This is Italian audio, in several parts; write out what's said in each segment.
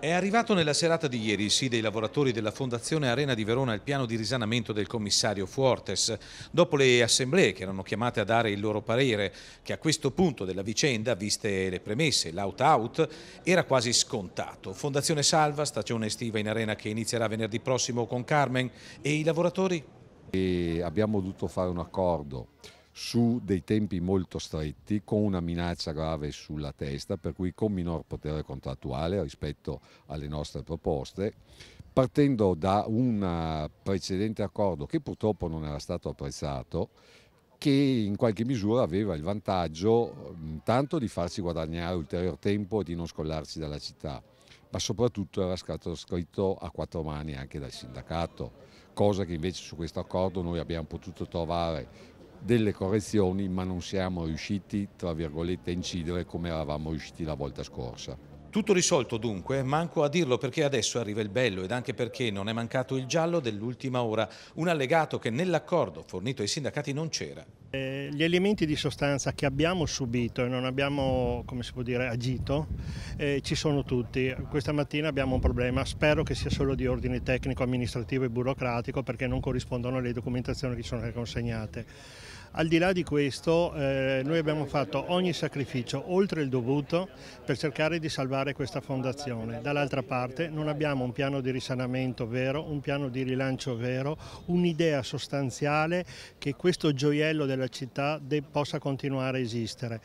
È arrivato nella serata di ieri il sì dei lavoratori della Fondazione Arena di Verona il piano di risanamento del commissario Fuortes, dopo le assemblee che erano chiamate a dare il loro parere, che a questo punto della vicenda, viste le premesse, l'out-out, era quasi scontato. Fondazione Salva, stagione estiva in arena che inizierà venerdì prossimo con Carmen e i lavoratori? E abbiamo dovuto fare un accordo su dei tempi molto stretti, con una minaccia grave sulla testa, per cui con minor potere contrattuale rispetto alle nostre proposte, partendo da un eh, precedente accordo che purtroppo non era stato apprezzato, che in qualche misura aveva il vantaggio mm, tanto di farci guadagnare ulteriore tempo e di non scollarci dalla città, ma soprattutto era stato scritto a quattro mani anche dal sindacato, cosa che invece su questo accordo noi abbiamo potuto trovare delle correzioni ma non siamo riusciti tra virgolette a incidere come eravamo riusciti la volta scorsa. Tutto risolto dunque, manco a dirlo perché adesso arriva il bello ed anche perché non è mancato il giallo dell'ultima ora, un allegato che nell'accordo fornito ai sindacati non c'era. Eh, gli elementi di sostanza che abbiamo subito e non abbiamo, come si può dire, agito, eh, ci sono tutti. Questa mattina abbiamo un problema, spero che sia solo di ordine tecnico, amministrativo e burocratico perché non corrispondono alle documentazioni che ci sono consegnate. Al di là di questo, eh, noi abbiamo fatto ogni sacrificio, oltre il dovuto, per cercare di salvare questa fondazione. Dall'altra parte non abbiamo un piano di risanamento vero, un piano di rilancio vero, un'idea sostanziale che questo gioiello della la città possa continuare a esistere.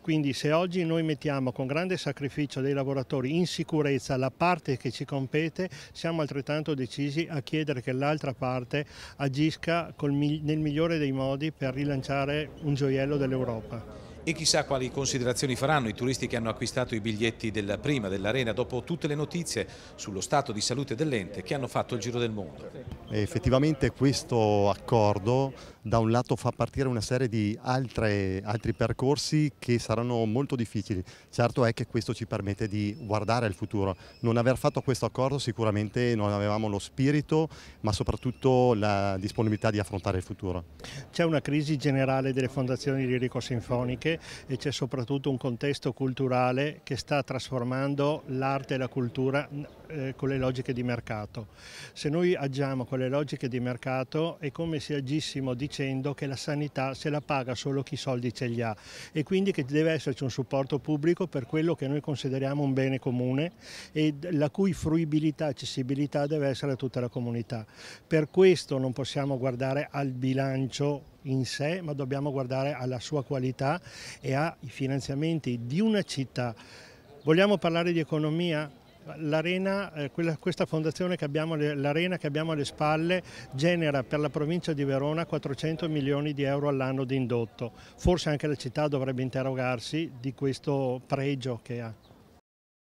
Quindi se oggi noi mettiamo con grande sacrificio dei lavoratori in sicurezza la parte che ci compete, siamo altrettanto decisi a chiedere che l'altra parte agisca nel migliore dei modi per rilanciare un gioiello dell'Europa. E chissà quali considerazioni faranno i turisti che hanno acquistato i biglietti della prima dell'arena dopo tutte le notizie sullo stato di salute dell'ente che hanno fatto il giro del mondo. Effettivamente questo accordo da un lato fa partire una serie di altre, altri percorsi che saranno molto difficili. Certo è che questo ci permette di guardare al futuro. Non aver fatto questo accordo sicuramente non avevamo lo spirito ma soprattutto la disponibilità di affrontare il futuro. C'è una crisi generale delle fondazioni lirico-sinfoniche tecniche e c'è soprattutto un contesto culturale che sta trasformando l'arte e la cultura eh, con le logiche di mercato. Se noi agiamo con le logiche di mercato è come se agissimo dicendo che la sanità se la paga solo chi i soldi ce li ha e quindi che deve esserci un supporto pubblico per quello che noi consideriamo un bene comune e la cui fruibilità, accessibilità deve essere a tutta la comunità. Per questo non possiamo guardare al bilancio in sé, ma dobbiamo guardare alla sua qualità e ai finanziamenti di una città. Vogliamo parlare di economia? L'arena, eh, questa fondazione che abbiamo, l'arena che abbiamo alle spalle genera per la provincia di Verona 400 milioni di euro all'anno di indotto. Forse anche la città dovrebbe interrogarsi di questo pregio che ha.